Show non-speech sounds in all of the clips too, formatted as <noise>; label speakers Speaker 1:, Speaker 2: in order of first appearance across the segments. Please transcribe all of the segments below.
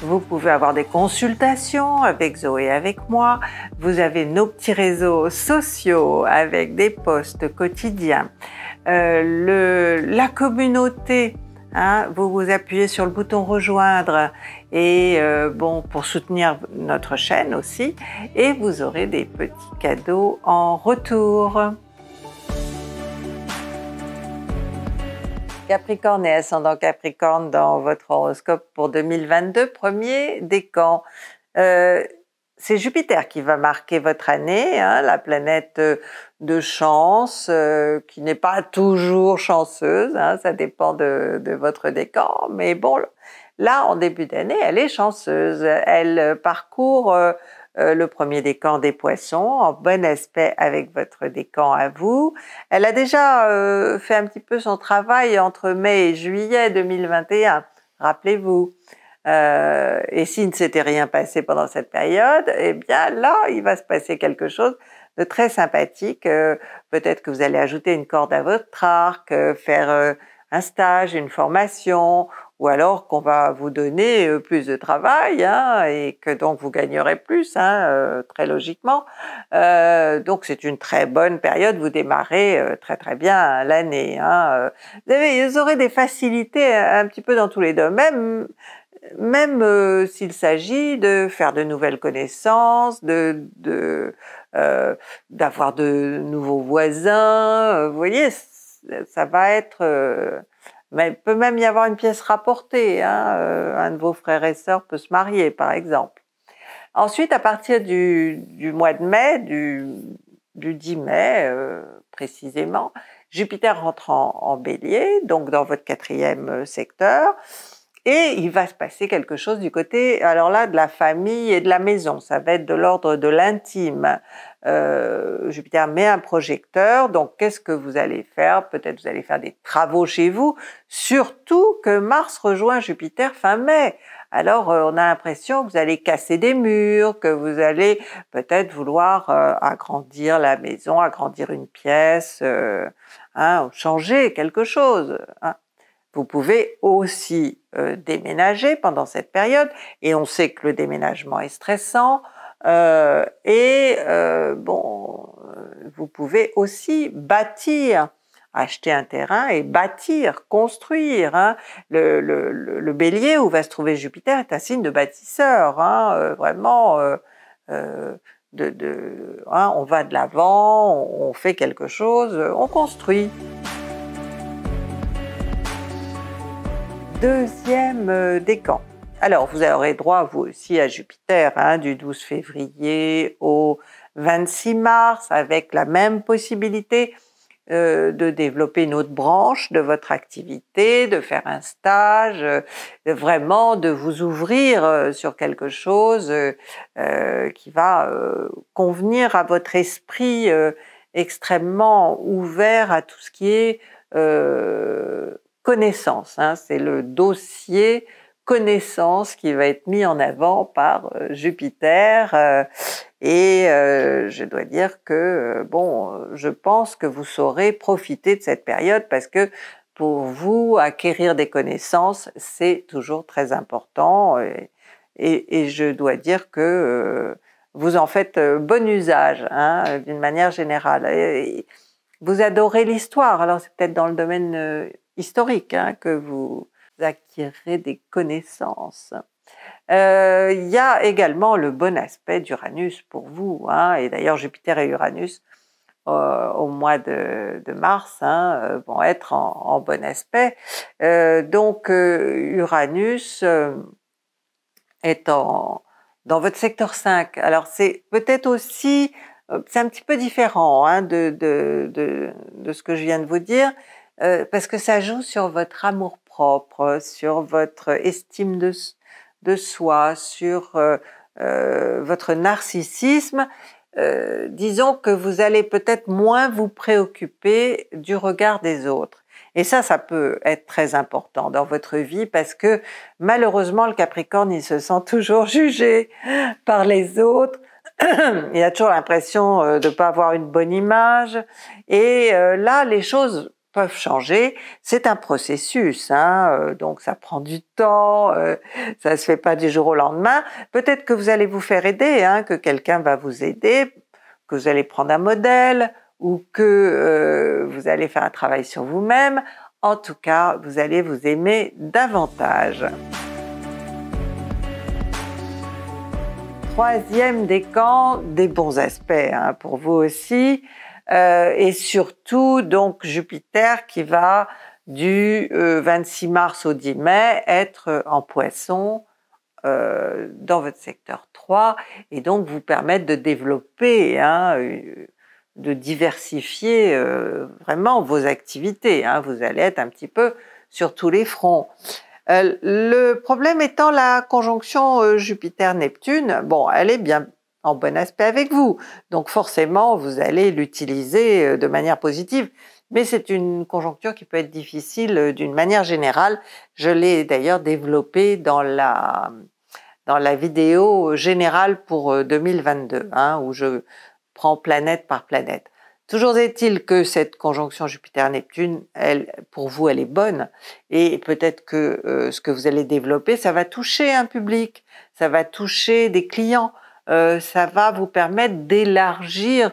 Speaker 1: Vous pouvez avoir des consultations avec Zoé, et avec moi. Vous avez nos petits réseaux sociaux avec des posts quotidiens. Euh, la communauté hein, vous vous appuyez sur le bouton rejoindre et euh, bon pour soutenir notre chaîne aussi et vous aurez des petits cadeaux en retour. Capricorne et ascendant Capricorne dans votre horoscope pour 2022, premier décan. Euh, c'est Jupiter qui va marquer votre année, hein, la planète euh, de chance, euh, qui n'est pas toujours chanceuse, hein, ça dépend de, votre décan, mais bon, là, en début d'année, elle est chanceuse. Elle parcourt... Euh, le premier décan des poissons, en bon aspect avec votre décan à vous. Elle a déjà euh, fait un petit peu son travail entre mai et juillet 2021, rappelez-vous. Euh, et s'il ne s'était rien passé pendant cette période, eh bien là, il va se passer quelque chose de très sympathique. Peut-être que vous allez ajouter une corde à votre arc, faire un stage, une formation, ou alors qu'on va vous donner euh, plus de travail hein, et que donc vous gagnerez plus, hein, euh, très logiquement. Euh, donc c'est une très bonne période, vous démarrez très très bien l'année. Hein. Vous, avez, vous aurez des facilités un, petit peu dans tous les domaines, même s'il s'agit de faire de nouvelles connaissances, de, d'avoir de, de nouveaux voisins, vous voyez, ça va être mais il peut même y avoir une pièce rapportée. Hein, euh, un de vos frères et sœurs peut se marier, par exemple. Ensuite, à partir du, mois de mai, du, 10 mai euh, précisément, Jupiter rentre en, bélier, donc dans votre quatrième euh, secteur. Et il va se passer quelque chose du côté, alors là, de la famille et de la maison. Ça va être de l'ordre de l'intime. Euh, Jupiter met un projecteur, donc qu'est-ce que vous allez faire Peut-être vous allez faire des travaux chez vous, surtout que Mars rejoint Jupiter fin mai. Alors euh, on a l'impression que vous allez casser des murs, que vous allez peut-être vouloir euh, agrandir la maison, agrandir une pièce, hein, changer quelque chose. Hein. Vous pouvez aussi euh, déménager pendant cette période et on sait que le déménagement est stressant. Euh, et euh, bon, vous pouvez aussi bâtir, acheter un terrain et bâtir, construire. Hein. Le, bélier où va se trouver Jupiter est un signe de bâtisseur, hein, vraiment. De, hein, on va de l'avant, on fait quelque chose, on construit. deuxième euh, décan. Alors, vous aurez droit, vous aussi, à Jupiter, hein, du 12 février au 26 mars, avec la même possibilité euh, de développer une autre branche de votre activité, de faire un stage, euh, vraiment de vous ouvrir sur quelque chose qui va convenir à votre esprit extrêmement ouvert à tout ce qui est connaissance. Hein. c'est le dossier connaissance qui va être mis en avant par euh, Jupiter. Euh, et euh, je dois dire que, bon, je pense que vous saurez profiter de cette période parce que pour vous, acquérir des connaissances, c'est toujours très important. Et, je dois dire que vous en faites bon usage, hein, d'une manière générale. vous adorez l'histoire, alors c'est peut-être dans le domaine historique hein, que vous acquérez des connaissances. Euh, il y a également le bon aspect d'Uranus pour vous, hein, et d'ailleurs Jupiter et Uranus euh, au mois de, mars hein, euh, vont être en, bon aspect. donc Uranus est dans votre secteur 5. Alors c'est peut-être aussi, c'est un petit peu différent de, ce que je viens de vous dire, euh, parce que ça joue sur votre amour propre, sur votre estime de, soi, sur euh, euh, votre narcissisme. disons que vous allez peut-être moins vous préoccuper du regard des autres. Et ça, ça peut être très important dans votre vie parce que malheureusement, le Capricorne, il se sent toujours <laughs> jugé par les autres <clears throat> il a toujours l'impression de ne pas avoir une bonne image. Et là, les choses peuvent changer. C'est un processus, hein, euh, donc ça prend du temps, euh, ça ne se fait pas du jour au lendemain. Peut-être que vous allez vous faire aider, hein, que quelqu'un va vous aider, que vous allez prendre un modèle ou que euh, vous allez faire un travail sur vous-même. En tout cas, vous allez vous aimer davantage. Troisième décan des bons aspects hein, pour vous aussi, euh, et surtout donc Jupiter qui va du 26 euh, mars au 10 mai être euh, en poisson euh, dans votre secteur 3 et donc vous permettre de développer, hein, de diversifier vraiment vos activités. Hein. vous allez être un petit peu sur tous les fronts. le problème étant la conjonction Jupiter-Neptune, bon, elle est bien en bon aspect avec vous. Donc forcément, vous allez l'utiliser euh, de manière positive. Mais c'est une conjoncture qui peut être difficile euh, d'une manière générale. Je l'ai d'ailleurs développé dans la, dans la vidéo générale pour 2022, euh, hein, où je prends planète par planète. Toujours est-il que cette conjonction Jupiter-Neptune, elle, pour vous, elle est bonne. Et peut-être que ce que vous allez développer, ça va toucher un public, ça va toucher des clients, euh, ça va vous permettre d'élargir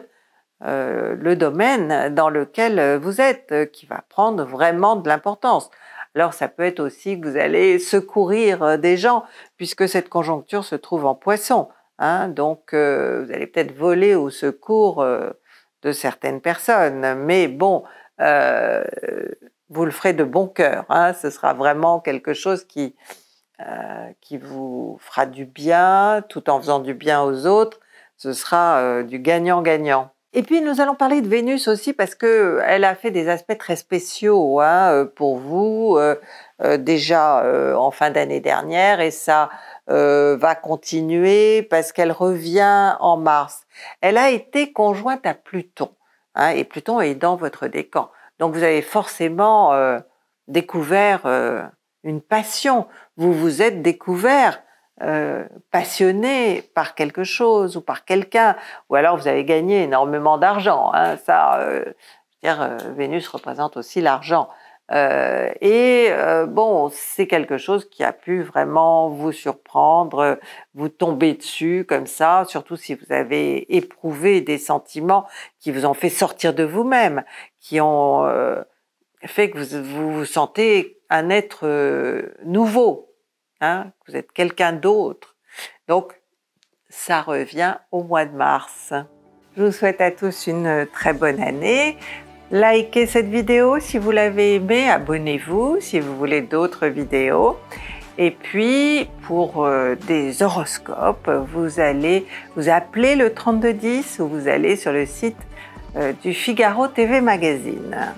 Speaker 1: euh, le domaine dans lequel euh, vous êtes, qui va prendre vraiment de l'importance. Alors ça peut être aussi que vous allez secourir des gens, puisque cette conjoncture se trouve en poisson. Hein. donc vous allez peut-être voler au secours de certaines personnes, mais bon, vous le ferez de bon cœur. Hein. ce sera vraiment quelque chose qui, euh, qui vous fera du bien tout en faisant du bien aux autres. Ce sera euh, du gagnant-gagnant. Et puis nous allons parler de Vénus aussi parce que euh, elle a fait des aspects très spéciaux hein, pour vous déjà en fin d'année dernière et ça va continuer parce qu'elle revient en mars. Elle a été conjointe à Pluton hein, et Pluton est dans votre décan. Donc vous avez forcément découvert une passion vous vous êtes découvert euh, passionné par quelque chose ou par quelqu'un, ou alors vous avez gagné énormément d'argent. Hein, ça, euh, je veux dire, euh, Vénus représente aussi l'argent. et bon, c'est quelque chose qui a pu vraiment vous surprendre, vous tomber dessus comme ça, surtout si vous avez éprouvé des sentiments qui vous ont fait sortir de vous-même, qui ont fait que vous vous sentez un être euh, nouveau, hein, vous êtes quelqu'un d'autre. Donc, ça revient au mois de mars. Je vous souhaite à tous une euh, très bonne année. Likez cette vidéo si vous l'avez aimée, abonnez-vous si vous voulez d'autres vidéos. Et puis, pour euh, des horoscopes, vous allez vous appeler le 3210 ou vous allez sur le site du Figaro TV Magazine.